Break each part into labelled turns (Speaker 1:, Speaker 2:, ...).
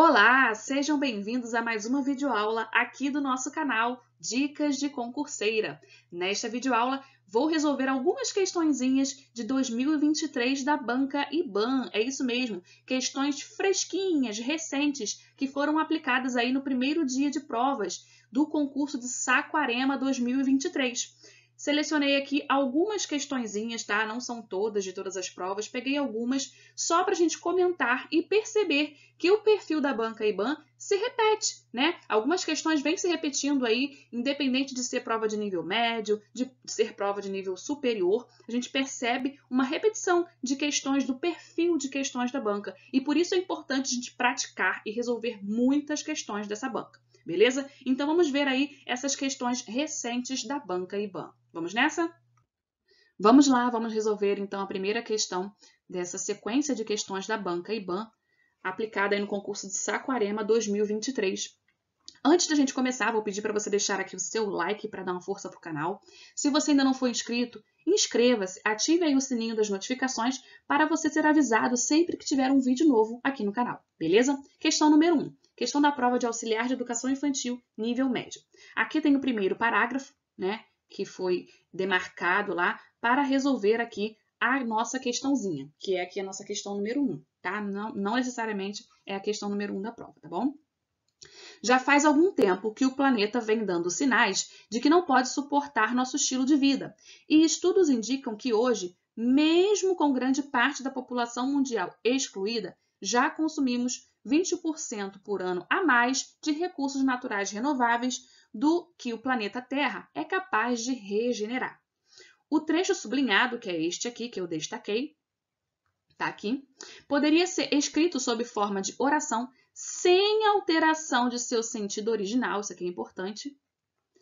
Speaker 1: Olá, sejam bem-vindos a mais uma videoaula aqui do nosso canal Dicas de Concurseira. Nesta videoaula, vou resolver algumas questõezinhas de 2023 da banca IBAN. É isso mesmo, questões fresquinhas, recentes, que foram aplicadas aí no primeiro dia de provas do concurso de Saquarema 2023. Selecionei aqui algumas questõezinhas, tá? Não são todas de todas as provas, peguei algumas só para a gente comentar e perceber que o perfil da banca IBAN se repete, né? Algumas questões vêm se repetindo aí, independente de ser prova de nível médio, de ser prova de nível superior, a gente percebe uma repetição de questões do perfil de questões da banca. E por isso é importante a gente praticar e resolver muitas questões dessa banca. Beleza? Então vamos ver aí essas questões recentes da banca IBAN. Vamos nessa? Vamos lá, vamos resolver então a primeira questão dessa sequência de questões da banca IBAN aplicada no concurso de Saquarema 2023. Antes da gente começar, vou pedir para você deixar aqui o seu like para dar uma força para o canal. Se você ainda não for inscrito, inscreva-se, ative aí o sininho das notificações para você ser avisado sempre que tiver um vídeo novo aqui no canal, beleza? Questão número 1, um, questão da prova de auxiliar de educação infantil nível médio. Aqui tem o primeiro parágrafo, né? que foi demarcado lá para resolver aqui a nossa questãozinha, que é aqui a nossa questão número 1, tá? Não, não necessariamente é a questão número 1 da prova, tá bom? Já faz algum tempo que o planeta vem dando sinais de que não pode suportar nosso estilo de vida, e estudos indicam que hoje, mesmo com grande parte da população mundial excluída, já consumimos 20% por ano a mais de recursos naturais renováveis do que o planeta Terra é capaz de regenerar. O trecho sublinhado, que é este aqui que eu destaquei, tá aqui, poderia ser escrito sob forma de oração sem alteração de seu sentido original, isso aqui é importante,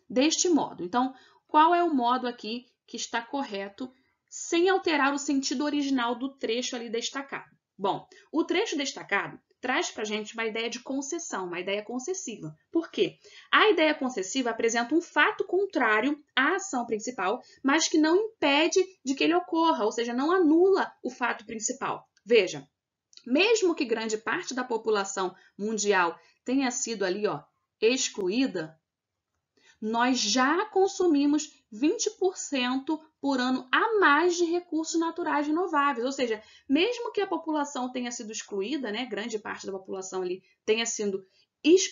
Speaker 1: deste modo. Então, qual é o modo aqui que está correto sem alterar o sentido original do trecho ali destacado? Bom, o trecho destacado traz para a gente uma ideia de concessão, uma ideia concessiva. Por quê? A ideia concessiva apresenta um fato contrário à ação principal, mas que não impede de que ele ocorra, ou seja, não anula o fato principal. Veja, mesmo que grande parte da população mundial tenha sido ali ó, excluída, nós já consumimos 20% por ano a mais de recursos naturais renováveis. Ou seja, mesmo que a população tenha sido excluída, né, grande parte da população ali tenha sido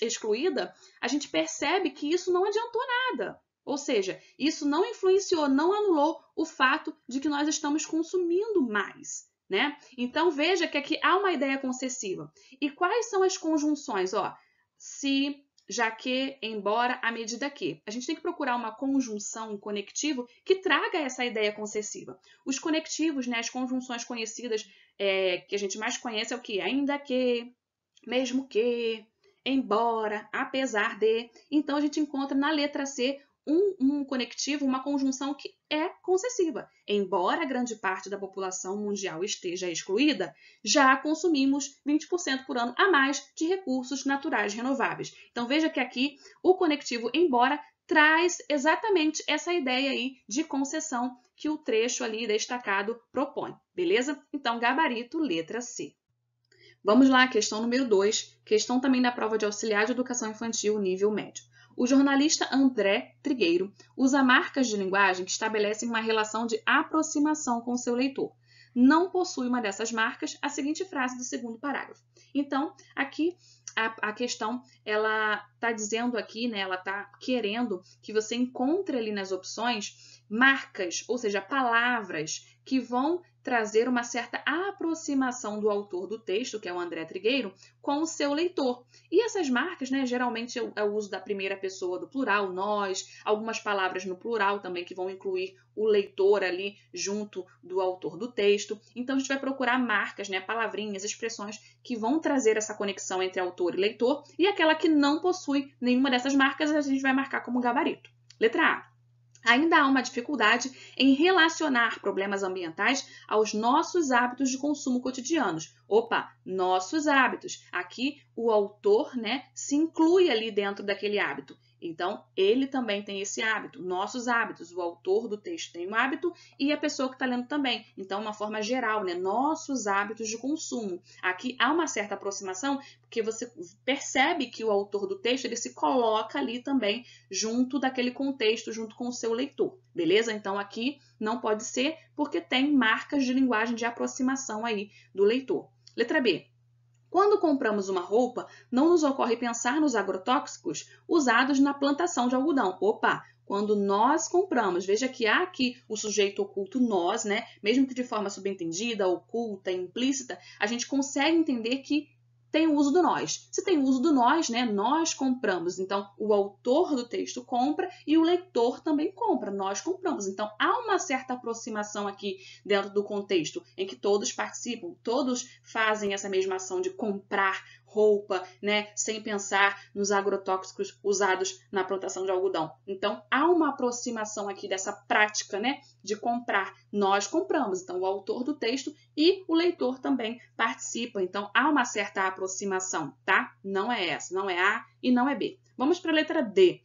Speaker 1: excluída, a gente percebe que isso não adiantou nada. Ou seja, isso não influenciou, não anulou o fato de que nós estamos consumindo mais. Né? Então veja que aqui há uma ideia concessiva. E quais são as conjunções? Ó, se já que, embora, à medida que. A gente tem que procurar uma conjunção, um conectivo, que traga essa ideia concessiva. Os conectivos, né, as conjunções conhecidas é, que a gente mais conhece é o que? Ainda que, mesmo que, embora, apesar de. Então, a gente encontra na letra C um, um conectivo, uma conjunção que é concessiva. Embora grande parte da população mundial esteja excluída, já consumimos 20% por ano a mais de recursos naturais renováveis. Então veja que aqui o conectivo, embora traz exatamente essa ideia aí de concessão que o trecho ali destacado propõe, beleza? Então, gabarito, letra C. Vamos lá, questão número 2, questão também da prova de auxiliar de educação infantil nível médio. O jornalista André Trigueiro usa marcas de linguagem que estabelecem uma relação de aproximação com o seu leitor. Não possui uma dessas marcas a seguinte frase do segundo parágrafo. Então, aqui a, a questão ela está dizendo aqui, né? Ela está querendo que você encontre ali nas opções marcas, ou seja, palavras que vão trazer uma certa aproximação do autor do texto, que é o André Trigueiro, com o seu leitor. E essas marcas, né, geralmente é, é o uso da primeira pessoa do plural, nós, algumas palavras no plural também que vão incluir o leitor ali junto do autor do texto. Então a gente vai procurar marcas, né, palavrinhas, expressões que vão trazer essa conexão entre autor e leitor, e aquela que não possui nenhuma dessas marcas, a gente vai marcar como gabarito. Letra A. Ainda há uma dificuldade em relacionar problemas ambientais aos nossos hábitos de consumo cotidianos. Opa, nossos hábitos. Aqui o autor né, se inclui ali dentro daquele hábito. Então, ele também tem esse hábito, nossos hábitos. O autor do texto tem um hábito e a pessoa que está lendo também. Então, uma forma geral, né? Nossos hábitos de consumo. Aqui há uma certa aproximação, porque você percebe que o autor do texto ele se coloca ali também junto daquele contexto, junto com o seu leitor. Beleza? Então, aqui não pode ser, porque tem marcas de linguagem de aproximação aí do leitor. Letra B. Quando compramos uma roupa, não nos ocorre pensar nos agrotóxicos usados na plantação de algodão. Opa, quando nós compramos. Veja que há aqui o sujeito oculto nós, né? Mesmo que de forma subentendida, oculta, implícita, a gente consegue entender que tem o uso do nós. Se tem o uso do nós, né, nós compramos. Então, o autor do texto compra e o leitor também compra. Nós compramos. Então, há uma certa aproximação aqui dentro do contexto em que todos participam, todos fazem essa mesma ação de comprar roupa, né? Sem pensar nos agrotóxicos usados na plantação de algodão. Então, há uma aproximação aqui dessa prática, né? De comprar. Nós compramos. Então, o autor do texto e o leitor também participam. Então, há uma certa aproximação, tá? Não é essa, não é A e não é B. Vamos para a letra D.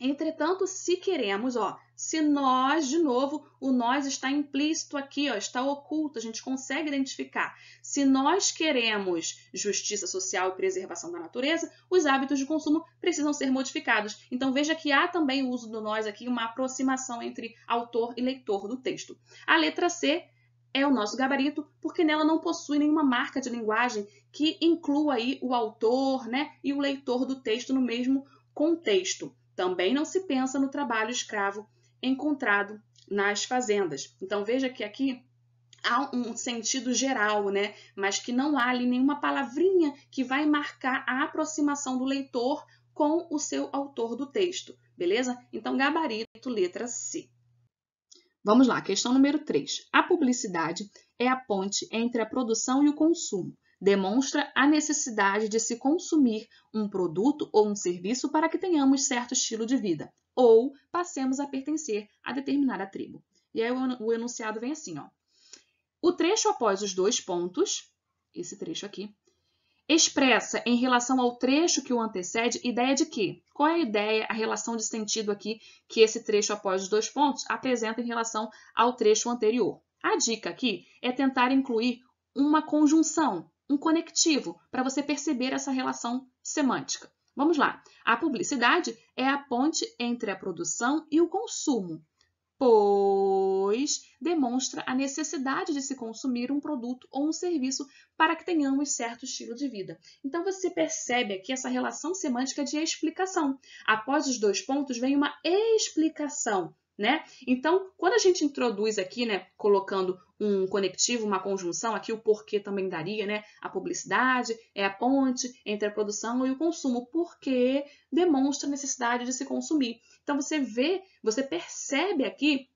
Speaker 1: Entretanto, se queremos, ó, se nós, de novo, o nós está implícito aqui, ó, está oculto, a gente consegue identificar. Se nós queremos justiça social e preservação da natureza, os hábitos de consumo precisam ser modificados. Então veja que há também o uso do nós aqui, uma aproximação entre autor e leitor do texto. A letra C é o nosso gabarito, porque nela não possui nenhuma marca de linguagem que inclua aí o autor né, e o leitor do texto no mesmo contexto. Também não se pensa no trabalho escravo encontrado nas fazendas. Então veja que aqui há um sentido geral, né? Mas que não há ali nenhuma palavrinha que vai marcar a aproximação do leitor com o seu autor do texto, beleza? Então, gabarito, letra C. Vamos lá, questão número 3. A publicidade é a ponte entre a produção e o consumo. Demonstra a necessidade de se consumir um produto ou um serviço para que tenhamos certo estilo de vida ou passemos a pertencer a determinada tribo. E aí o enunciado vem assim, ó. O trecho após os dois pontos, esse trecho aqui, expressa em relação ao trecho que o antecede ideia de quê? Qual é a ideia, a relação de sentido aqui que esse trecho após os dois pontos apresenta em relação ao trecho anterior? A dica aqui é tentar incluir uma conjunção, um conectivo, para você perceber essa relação semântica. Vamos lá. A publicidade é a ponte entre a produção e o consumo, pois demonstra a necessidade de se consumir um produto ou um serviço para que tenhamos certo estilo de vida. Então você percebe aqui essa relação semântica de explicação. Após os dois pontos vem uma explicação né? Então, quando a gente introduz aqui, né, colocando um conectivo, uma conjunção, aqui o porquê também daria, né? A publicidade é a ponte entre a produção e o consumo, porque demonstra a necessidade de se consumir. Então, você vê, você percebe aqui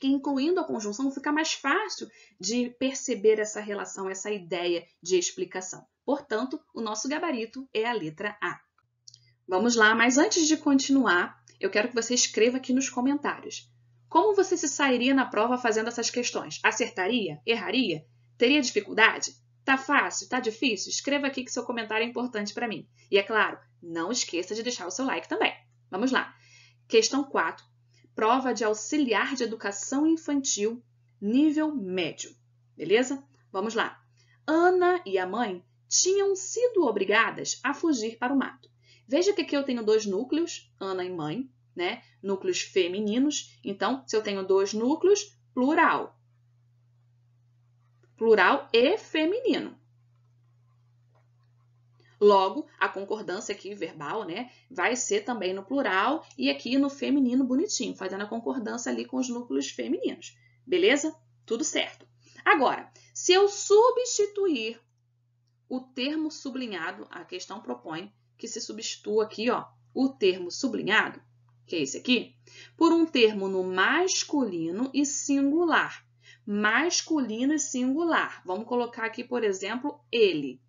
Speaker 1: que incluindo a conjunção fica mais fácil de perceber essa relação, essa ideia de explicação. Portanto, o nosso gabarito é a letra A. Vamos lá, mas antes de continuar, eu quero que você escreva aqui nos comentários. Como você se sairia na prova fazendo essas questões? Acertaria? Erraria? Teria dificuldade? Tá fácil? Tá difícil? Escreva aqui que seu comentário é importante para mim. E é claro, não esqueça de deixar o seu like também. Vamos lá. Questão 4. Prova de auxiliar de educação infantil, nível médio. Beleza? Vamos lá. Ana e a mãe tinham sido obrigadas a fugir para o mato. Veja que aqui é eu tenho dois núcleos, Ana e mãe, né? Núcleos femininos. Então, se eu tenho dois núcleos, plural. Plural e feminino. Logo, a concordância aqui verbal, né, vai ser também no plural e aqui no feminino bonitinho, fazendo a concordância ali com os núcleos femininos. Beleza? Tudo certo. Agora, se eu substituir o termo sublinhado, a questão propõe que se substitua aqui, ó, o termo sublinhado que é esse aqui, por um termo no masculino e singular. Masculino e singular. Vamos colocar aqui, por exemplo, ele.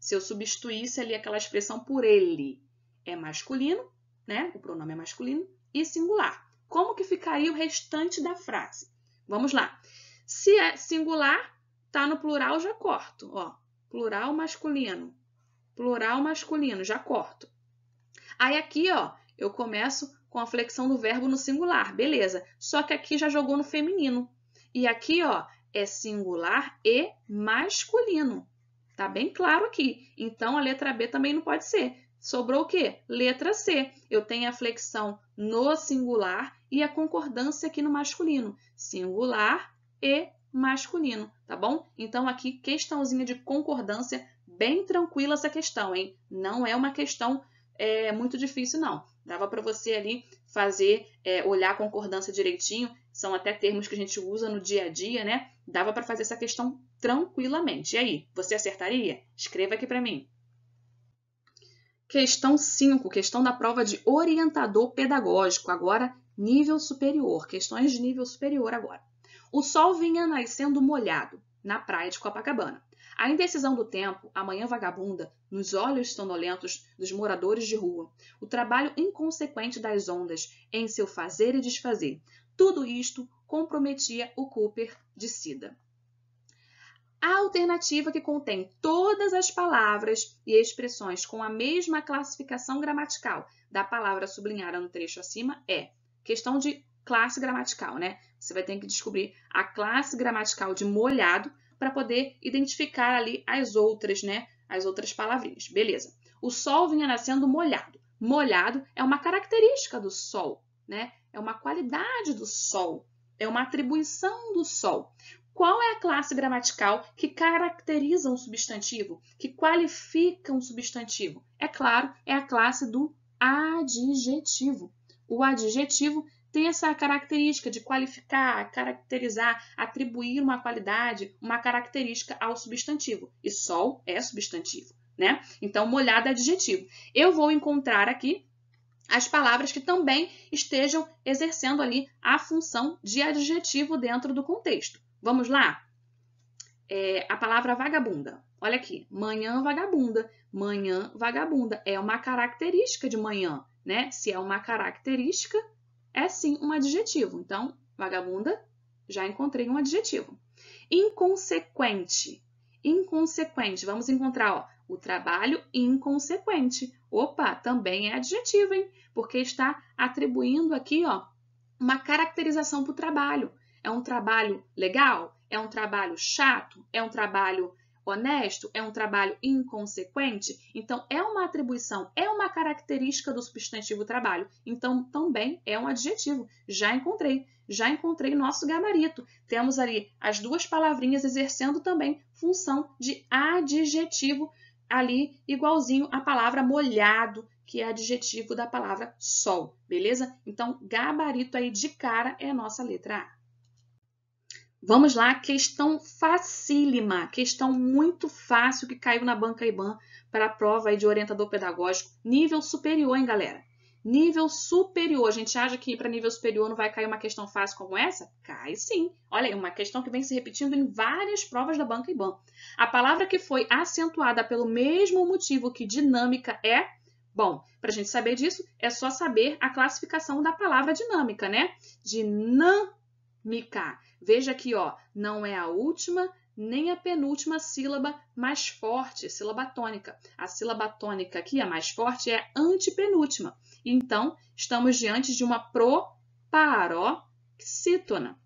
Speaker 1: Se eu substituísse ali aquela expressão por ele, é masculino, né? O pronome é masculino e singular. Como que ficaria o restante da frase? Vamos lá. Se é singular, tá no plural, já corto. Ó, plural masculino. Plural masculino, já corto. Aí aqui, ó, eu começo com a flexão do verbo no singular, beleza. Só que aqui já jogou no feminino. E aqui, ó, é singular e masculino. Tá bem claro aqui. Então, a letra B também não pode ser. Sobrou o quê? Letra C. Eu tenho a flexão no singular e a concordância aqui no masculino. Singular e masculino, tá bom? Então, aqui, questãozinha de concordância, bem tranquila essa questão, hein? Não é uma questão é, muito difícil, não. Dava para você ali fazer, é, olhar a concordância direitinho, são até termos que a gente usa no dia a dia, né? Dava para fazer essa questão tranquilamente. E aí, você acertaria? Escreva aqui para mim. Questão 5, questão da prova de orientador pedagógico, agora nível superior, questões de nível superior agora. O sol vinha nascendo molhado na praia de Copacabana. A indecisão do tempo, a manhã vagabunda, nos olhos sonolentos dos moradores de rua, o trabalho inconsequente das ondas em seu fazer e desfazer, tudo isto comprometia o Cooper de Sida. A alternativa que contém todas as palavras e expressões com a mesma classificação gramatical da palavra sublinhada no trecho acima é questão de classe gramatical, né? Você vai ter que descobrir a classe gramatical de molhado para poder identificar ali as outras, né? As outras palavrinhas. Beleza. O sol vinha nascendo molhado. Molhado é uma característica do sol, né? É uma qualidade do sol, é uma atribuição do sol. Qual é a classe gramatical que caracteriza um substantivo, que qualifica um substantivo? É claro, é a classe do adjetivo. O adjetivo tem essa característica de qualificar, caracterizar, atribuir uma qualidade, uma característica ao substantivo. E sol é substantivo, né? Então, molhado é adjetivo. Eu vou encontrar aqui as palavras que também estejam exercendo ali a função de adjetivo dentro do contexto. Vamos lá? É, a palavra vagabunda. Olha aqui, manhã vagabunda. Manhã vagabunda é uma característica de manhã, né? Se é uma característica, é sim um adjetivo. Então, vagabunda, já encontrei um adjetivo. Inconsequente. Inconsequente. Vamos encontrar ó, o trabalho inconsequente. Opa, também é adjetivo, hein? Porque está atribuindo aqui ó, uma caracterização para o trabalho. É um trabalho legal? É um trabalho chato? É um trabalho honesto? É um trabalho inconsequente? Então, é uma atribuição, é uma característica do substantivo trabalho. Então, também é um adjetivo. Já encontrei, já encontrei nosso gabarito. Temos ali as duas palavrinhas exercendo também função de adjetivo ali, igualzinho à palavra molhado, que é adjetivo da palavra sol, beleza? Então, gabarito aí de cara é a nossa letra A. Vamos lá, questão facílima, questão muito fácil que caiu na banca IBAN para a prova de orientador pedagógico, nível superior, hein, galera? Nível superior. A gente acha que para nível superior não vai cair uma questão fácil como essa? Cai sim. Olha aí, uma questão que vem se repetindo em várias provas da banca IBAN. A palavra que foi acentuada pelo mesmo motivo que dinâmica é Bom, para a gente saber disso, é só saber a classificação da palavra dinâmica, né? Dinâmica miká. Veja aqui, ó, não é a última nem a penúltima sílaba mais forte, sílaba tônica. A sílaba tônica aqui, a mais forte, é antepenúltima. Então, estamos diante de uma proparoxítona.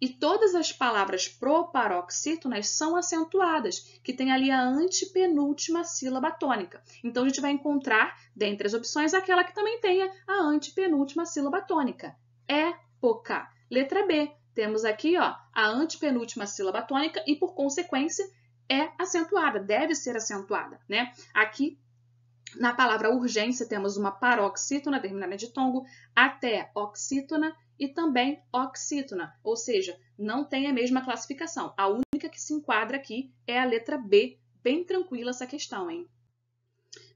Speaker 1: E todas as palavras proparoxítonas são acentuadas, que tem ali a antepenúltima sílaba tônica. Então, a gente vai encontrar, dentre as opções, aquela que também tenha a antepenúltima sílaba tônica. Época. Letra B, temos aqui ó, a antepenúltima sílaba tônica e, por consequência, é acentuada, deve ser acentuada. Né? Aqui, na palavra urgência, temos uma paroxítona, terminada de tongo, até oxítona e também oxítona, ou seja, não tem a mesma classificação. A única que se enquadra aqui é a letra B. Bem tranquila essa questão, hein?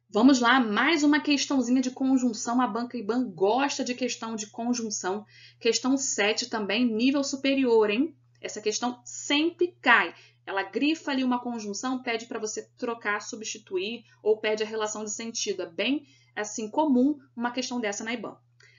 Speaker 1: Vamos lá, mais uma questãozinha de conjunção. A banca IBAN gosta de questão de conjunção. Questão 7 também, nível superior, hein? Essa questão sempre cai. Ela grifa ali uma conjunção, pede para você trocar, substituir ou pede a relação de sentido. É bem assim comum uma questão dessa na IBAN.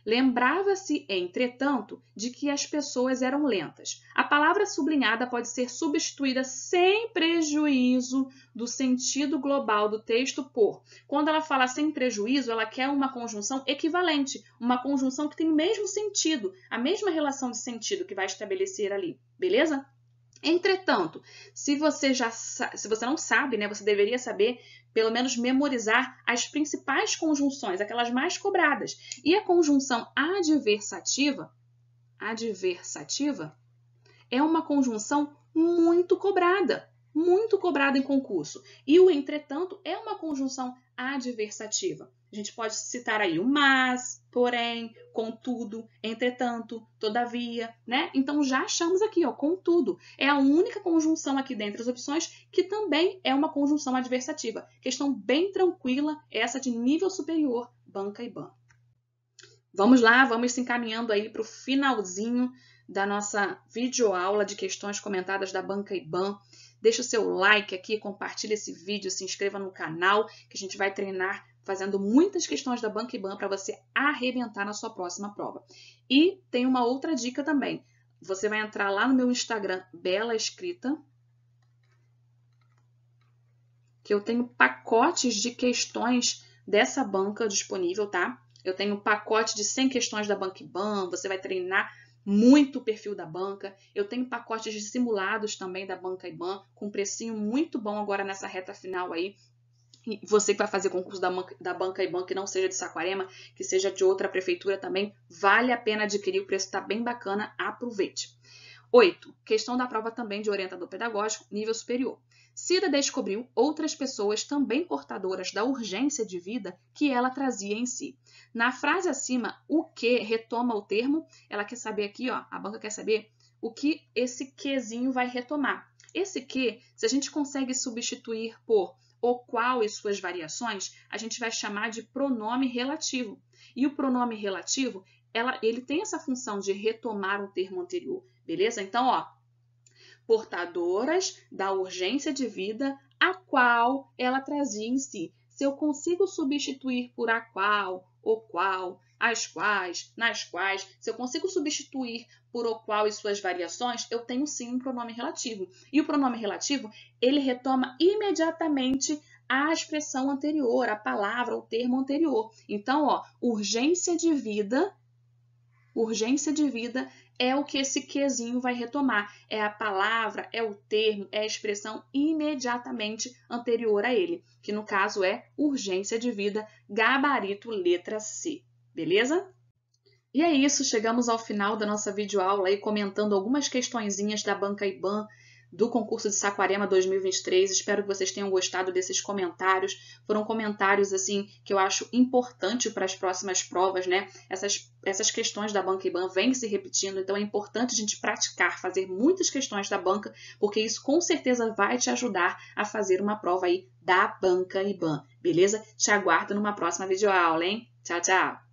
Speaker 1: Lembrava-se, entretanto, de que as pessoas eram lentas. A palavra sublinhada pode ser substituída sem prejuízo do sentido global do texto por. Quando ela fala sem prejuízo, ela quer uma conjunção equivalente, uma conjunção que tem o mesmo sentido, a mesma relação de sentido que vai estabelecer ali, beleza? Entretanto, se você já se você não sabe, né, você deveria saber pelo menos memorizar as principais conjunções, aquelas mais cobradas. E a conjunção adversativa, adversativa, é uma conjunção muito cobrada muito cobrada em concurso. E o entretanto é uma conjunção adversativa. A gente pode citar aí o mas, porém, contudo, entretanto, todavia, né? Então já achamos aqui, ó, contudo. É a única conjunção aqui dentre as opções que também é uma conjunção adversativa. Questão bem tranquila, essa de nível superior, banca e ban. Vamos lá, vamos se encaminhando aí para o finalzinho da nossa videoaula de questões comentadas da banca e ban. Deixa o seu like aqui, compartilha esse vídeo, se inscreva no canal, que a gente vai treinar fazendo muitas questões da Banquiban para você arrebentar na sua próxima prova. E tem uma outra dica também. Você vai entrar lá no meu Instagram, Bela Escrita, que eu tenho pacotes de questões dessa banca disponível, tá? Eu tenho um pacote de 100 questões da Banquiban, você vai treinar muito o perfil da banca. Eu tenho pacotes de simulados também da banca IBAN, com precinho muito bom agora nessa reta final aí. E você que vai fazer concurso da, da banca IBAN, que não seja de Saquarema, que seja de outra prefeitura também, vale a pena adquirir, o preço está bem bacana, aproveite. 8. Questão da prova também de orientador pedagógico, nível superior. Cida descobriu outras pessoas também portadoras da urgência de vida que ela trazia em si. Na frase acima, o que retoma o termo, ela quer saber aqui, ó, a banca quer saber o que esse quezinho vai retomar. Esse que, se a gente consegue substituir por o qual e suas variações, a gente vai chamar de pronome relativo. E o pronome relativo, ela, ele tem essa função de retomar o termo anterior. Beleza? Então, ó, portadoras da urgência de vida a qual ela trazia em si. Se eu consigo substituir por a qual, o qual, as quais, nas quais, se eu consigo substituir por o qual e suas variações, eu tenho sim um pronome relativo. E o pronome relativo, ele retoma imediatamente a expressão anterior, a palavra, o termo anterior. Então, ó, urgência de vida, urgência de vida é o que esse quezinho vai retomar. É a palavra, é o termo, é a expressão imediatamente anterior a ele, que no caso é urgência de vida, gabarito letra C. Beleza? E é isso, chegamos ao final da nossa videoaula aí comentando algumas questõezinhas da banca IBAN do concurso de Saquarema 2023. Espero que vocês tenham gostado desses comentários. Foram comentários assim que eu acho importante para as próximas provas, né? Essas, essas questões da banca IBAN vêm se repetindo, então é importante a gente praticar, fazer muitas questões da banca, porque isso com certeza vai te ajudar a fazer uma prova aí da banca IBAN, beleza? Te aguardo numa próxima videoaula, hein? Tchau, tchau!